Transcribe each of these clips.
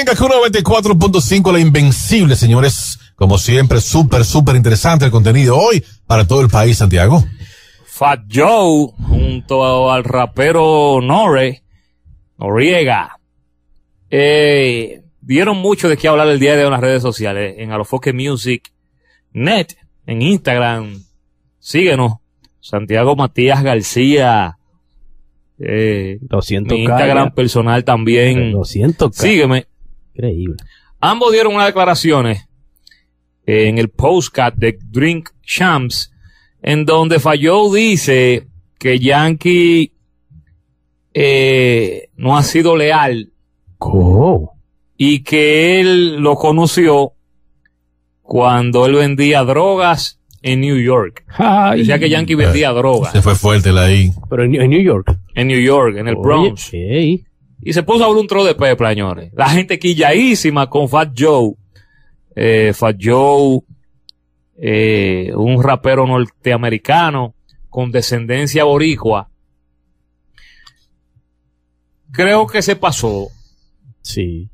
en punto 94.5, la invencible, señores. Como siempre, súper, súper interesante el contenido hoy para todo el país, Santiago. Fat Joe, junto al rapero Nore, Noriega, eh, dieron mucho de qué hablar el día de hoy en las redes sociales, en Alofoque Music, Net, en Instagram. Síguenos. Santiago Matías García. Eh, 200 Instagram personal también. 200 Sígueme. Increíble. Ambos dieron unas declaraciones eh, en el postcat de Drink Champs, en donde Falló dice que Yankee eh, no ha sido leal. Y que él lo conoció cuando él vendía drogas en New York. Ay. que Yankee vendía drogas. Se fue fuerte la I. Pero en, New York. En New York, en el Bronx. Y se puso a hablar un tro de Pepla, señores. La gente quillaísima con Fat Joe. Eh, Fat Joe, eh, un rapero norteamericano con descendencia boricua. Creo que se pasó. Sí.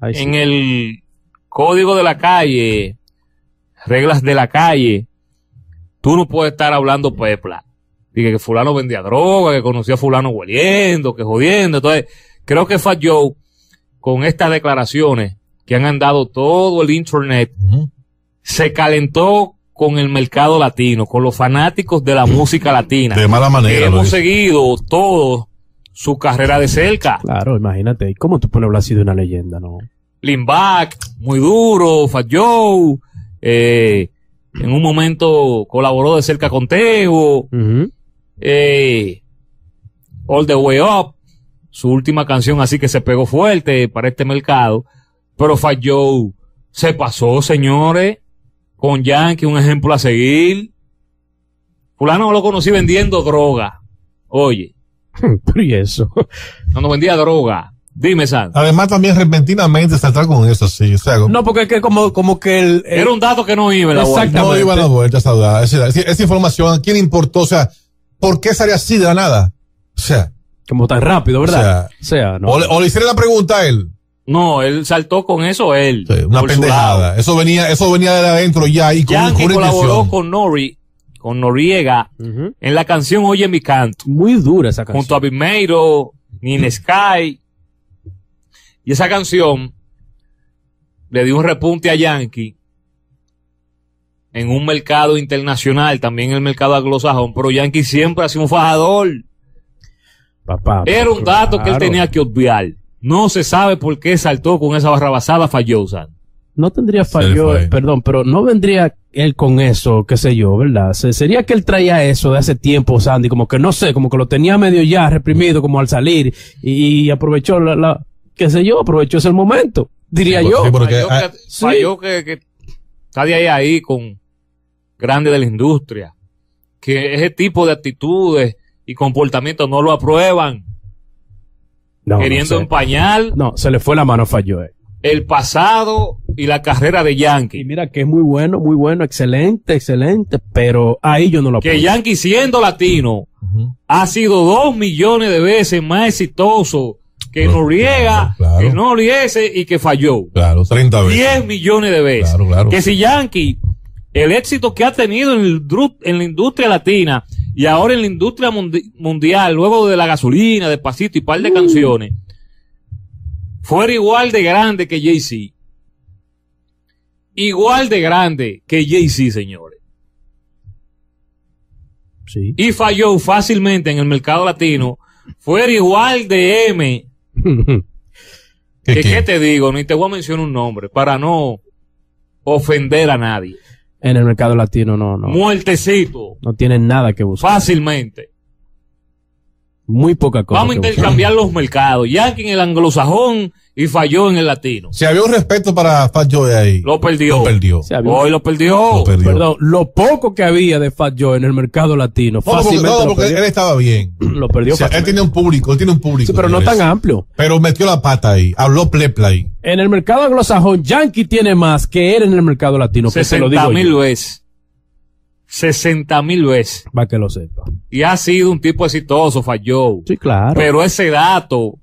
en el código de la calle, reglas de la calle, tú no puedes estar hablando pepla. Dije que fulano vendía droga, que conocía a fulano hueliendo, que jodiendo. Entonces, Creo que Fat Joe, con estas declaraciones que han andado todo el internet, se calentó con el mercado latino, con los fanáticos de la música latina. De mala manera. Hemos seguido todo su carrera de cerca. Claro, imagínate. ¿Cómo tú puedes hablar así de una leyenda, no? Limback, muy duro, Fat Joe, eh, en un momento colaboró de cerca con Tego, eh, All the Way Up, su última canción así que se pegó fuerte para este mercado, pero falló. Se pasó, señores, con Yankee, un ejemplo a seguir. Fulano lo conocí vendiendo droga. Oye. pero y eso. Cuando vendía droga. Dime, San. Además, también repentinamente saltar con eso, sí. O sea, No, porque es que como, como que el, Era un dato que no iba la Exactamente. No iba a la vuelta, esa, esa información, ¿a quién importó? O sea, ¿por qué salía así de la nada? O sea, como tan rápido, ¿verdad? O sea, le, hicieron la pregunta a él. No, él saltó con eso él. una pendejada. Eso venía, eso venía de adentro ya y con, colaboró con Noriega, en la canción Oye mi canto. Muy dura esa canción. Junto a Bimeiro, Sky. Y esa canción le dio un repunte a Yankee en un mercado internacional, también en el mercado anglosajón, pero Yankee siempre ha sido un fajador. Papá, Era un dato que él tenía que obviar. No se sabe por qué saltó con esa barrabasada fallosa. No tendría fallo, perdón, pero no vendría él con eso, qué sé yo, ¿verdad? Sería que él traía eso de hace tiempo, Sandy, como que no sé, como que lo tenía medio ya reprimido, como al salir, y, aprovechó la, la qué sé yo, aprovechó ese momento, diría yo. Sí, porque, falló, ah, que, que, que, está de ahí ahí con grande de la industria, que ese tipo de actitudes y comportamiento no lo aprueban. No, queriendo empañar. No, se le fue la mano, falló. El pasado y la carrera de Yankee. Y mira que es muy bueno, muy bueno, excelente, excelente, pero ahí yo no lo Que Yankee siendo latino ha sido dos millones de veces más exitoso que Noriega, que Noriese y que falló. Claro, 30 veces. 10 millones de veces. que si Yankee, el éxito que ha tenido en, el, en la industria latina y ahora en la industria mundial, luego de la gasolina, de pasito y par de uh. canciones, fuera igual de grande que Jay-Z. Igual de grande que Jay-Z, señores. Y falló fácilmente en el mercado latino. Fuera igual de M. ¿Qué te digo? Ni te voy a mencionar un nombre para no ofender a nadie en el mercado latino no, no. Muertecito. No tienen nada que buscar. Fácilmente. Muy poca cosa. Vamos a intercambiar los mercados. Yankee en el anglosajón y falló en el latino. Si había un respeto para Fat Joe ahí. Lo perdió. Lo perdió. Hoy lo perdió. Lo perdió. lo poco que había de Fat Joe en el mercado latino. fácilmente porque, porque él estaba bien. lo perdió. él tiene un público, él tiene un público. Sí, pero no tan amplio. Pero metió la pata ahí. Habló plepla ahí. En el mercado anglosajón, Yankee tiene más que él en el mercado latino. 60 mil veces. 60 mil veces. Para que lo sepa. Y ha sido un tipo exitoso, falló. Sí, claro. Pero ese dato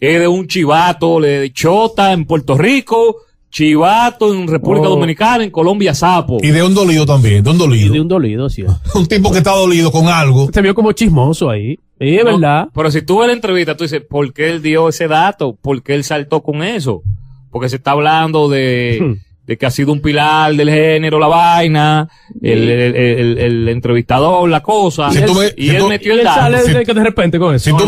es de un chivato, de chota en Puerto Rico Chivato en República oh. Dominicana, en Colombia, Sapo. Y de un dolido también, de un dolido. de un dolido, sí. un tipo que está dolido con algo. Se vio como chismoso ahí. Y es verdad. Pero si tú ves la entrevista, tú dices, ¿por qué él dio ese dato? ¿Por qué él saltó con eso? Porque se está hablando de, hmm. de que ha sido un pilar del género, la vaina, el, el, el, entrevistador, la cosa. y él metió el dato. Sale si, de, de repente con eso. Si, tú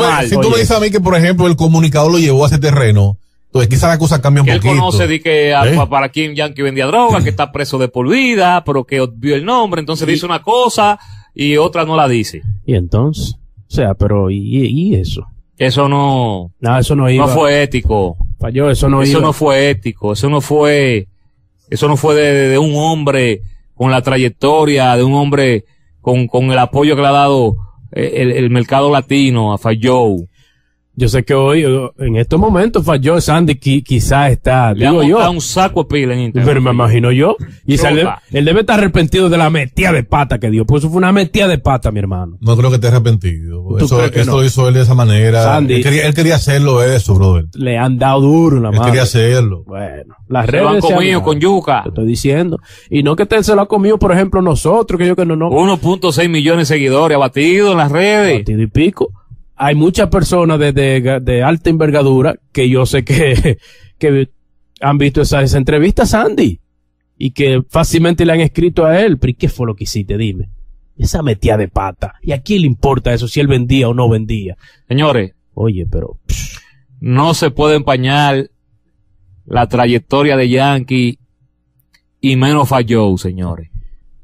me, dices a mí que, por ejemplo, el comunicador lo llevó a ese terreno, quizás la cosa un él poquito. Él conoce di que ah, ¿Eh? para quien Yankee vendía droga, que está preso de por vida, pero que vio el nombre, entonces dice una cosa y otra no la dice. Y entonces, o sea, pero ¿y, eso? Eso no, eso no, iba. no fue ético. Falló, eso no Eso no fue ético, eso no fue, eso no fue de, un hombre con la trayectoria, de un hombre con, con el apoyo que le ha dado eh, el, mercado latino a Fayou yo sé que hoy, en estos momentos, falló Sandy, quizás está, digo yo. un saco de pila en internet. Pero me imagino yo. Y sale, él debe estar arrepentido de la metida de pata que dio. Pues eso fue una metida de pata, mi hermano. No creo que esté arrepentido. Eso, lo hizo él de esa manera. Él quería, hacerlo eso, brother. Le han dado duro la mano. Él quería hacerlo. Bueno. Las redes. Se con yuca. Te estoy diciendo. Y no que te, se lo ha comido, por ejemplo, nosotros, que yo que no, no. 1.6 millones de seguidores abatidos en las redes. Abatido y pico hay muchas personas de, de, alta envergadura que yo sé que, que han visto esa entrevista entrevistas, Sandy, y que fácilmente le han escrito a él, pero ¿y qué fue lo que hiciste? Dime. Esa metía de pata. ¿Y a quién le importa eso si él vendía o no vendía? Señores. Oye, pero... No se puede empañar la trayectoria de Yankee y menos falló, señores.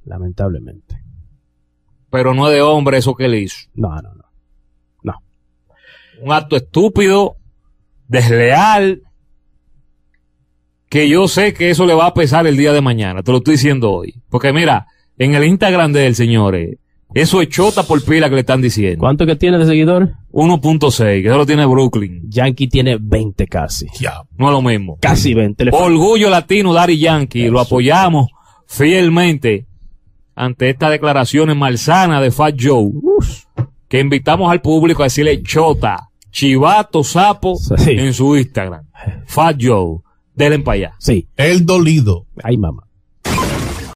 Lamentablemente. Pero no es de hombre eso que le hizo. No, no, no un acto estúpido, desleal, que yo sé que eso le va a pesar el día de mañana, te lo estoy diciendo hoy. Porque mira, en el Instagram del señor, eso es chota por pila que le están diciendo. ¿Cuánto que tiene de seguidor? 1.6, que eso lo tiene Brooklyn. Yankee tiene 20 casi. Ya, no es lo mismo. Casi 20. Orgullo latino, Dari Yankee, lo apoyamos fielmente ante estas declaraciones malsanas de Fat Joe, que invitamos al público a decirle chota Chivato Sapo en su Instagram. Fat Joe. delen para allá. El dolido. Ay, mamá.